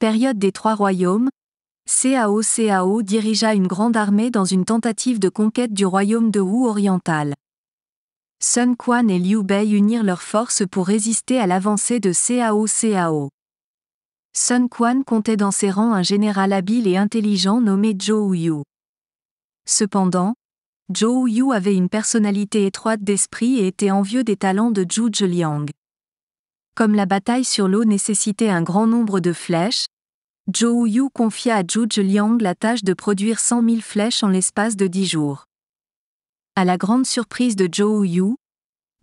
Période des Trois Royaumes, Cao Cao dirigea une grande armée dans une tentative de conquête du royaume de Wu oriental. Sun Quan et Liu Bei unirent leurs forces pour résister à l'avancée de Cao Cao. Sun Quan comptait dans ses rangs un général habile et intelligent nommé Zhou Yu. Cependant, Zhou Yu avait une personnalité étroite d'esprit et était envieux des talents de Zhu Liang. Comme la bataille sur l'eau nécessitait un grand nombre de flèches, Zhou Yu confia à Zhu Liang la tâche de produire 100 000 flèches en l'espace de 10 jours. À la grande surprise de Zhou Yu,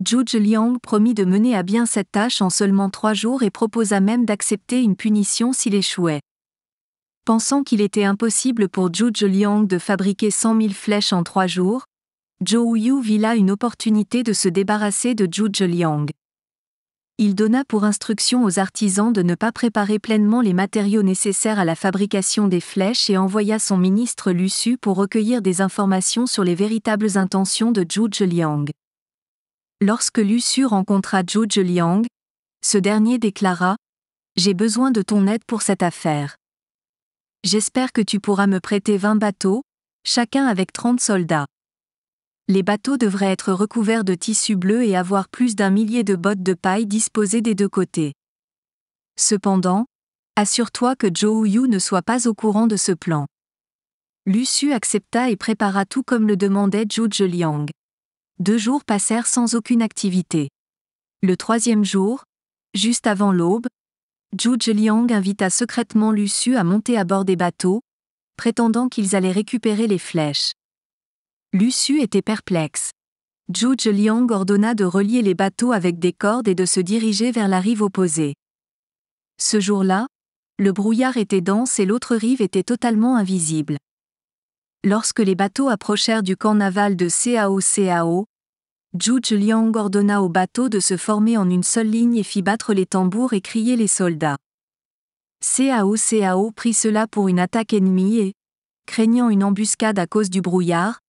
Zhu Liang promit de mener à bien cette tâche en seulement trois jours et proposa même d'accepter une punition s'il échouait. Pensant qu'il était impossible pour Zhu Liang de fabriquer 100 000 flèches en trois jours, Zhou Yu vit là une opportunité de se débarrasser de Zhu Liang il donna pour instruction aux artisans de ne pas préparer pleinement les matériaux nécessaires à la fabrication des flèches et envoya son ministre Lu Su pour recueillir des informations sur les véritables intentions de Zhuge Liang. Lorsque Su rencontra Zhuge Liang, ce dernier déclara J'ai besoin de ton aide pour cette affaire. J'espère que tu pourras me prêter 20 bateaux, chacun avec 30 soldats les bateaux devraient être recouverts de tissu bleu et avoir plus d'un millier de bottes de paille disposées des deux côtés. Cependant, assure-toi que Zhou Yu ne soit pas au courant de ce plan. Lu Su accepta et prépara tout comme le demandait Zhu Liang. Deux jours passèrent sans aucune activité. Le troisième jour, juste avant l'aube, Zhu Liang invita secrètement Lu Su à monter à bord des bateaux, prétendant qu'ils allaient récupérer les flèches. Su était perplexe. Zhuge Liang ordonna de relier les bateaux avec des cordes et de se diriger vers la rive opposée. Ce jour-là, le brouillard était dense et l'autre rive était totalement invisible. Lorsque les bateaux approchèrent du camp naval de CAO-CAO, Zhuge Liang ordonna aux bateaux de se former en une seule ligne et fit battre les tambours et crier les soldats. CAO-CAO prit cela pour une attaque ennemie et, craignant une embuscade à cause du brouillard,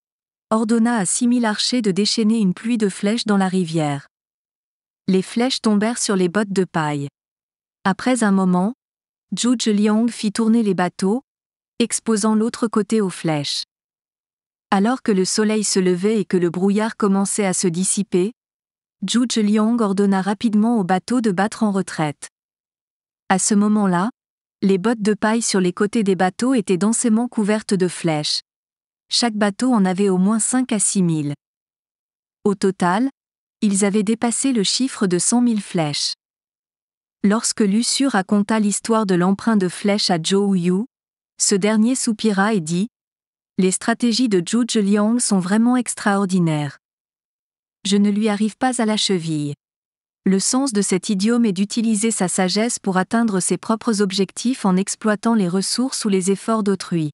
ordonna à 6000 archers de déchaîner une pluie de flèches dans la rivière. Les flèches tombèrent sur les bottes de paille. Après un moment, Zhuge Liang fit tourner les bateaux, exposant l'autre côté aux flèches. Alors que le soleil se levait et que le brouillard commençait à se dissiper, Zhuge Liang ordonna rapidement aux bateaux de battre en retraite. À ce moment-là, les bottes de paille sur les côtés des bateaux étaient densément couvertes de flèches chaque bateau en avait au moins 5 à 6 000. Au total, ils avaient dépassé le chiffre de 100 000 flèches. Lorsque Su raconta l'histoire de l'emprunt de flèches à Zhou Yu, ce dernier soupira et dit Les stratégies de Zhu Liang sont vraiment extraordinaires. Je ne lui arrive pas à la cheville. Le sens de cet idiome est d'utiliser sa sagesse pour atteindre ses propres objectifs en exploitant les ressources ou les efforts d'autrui.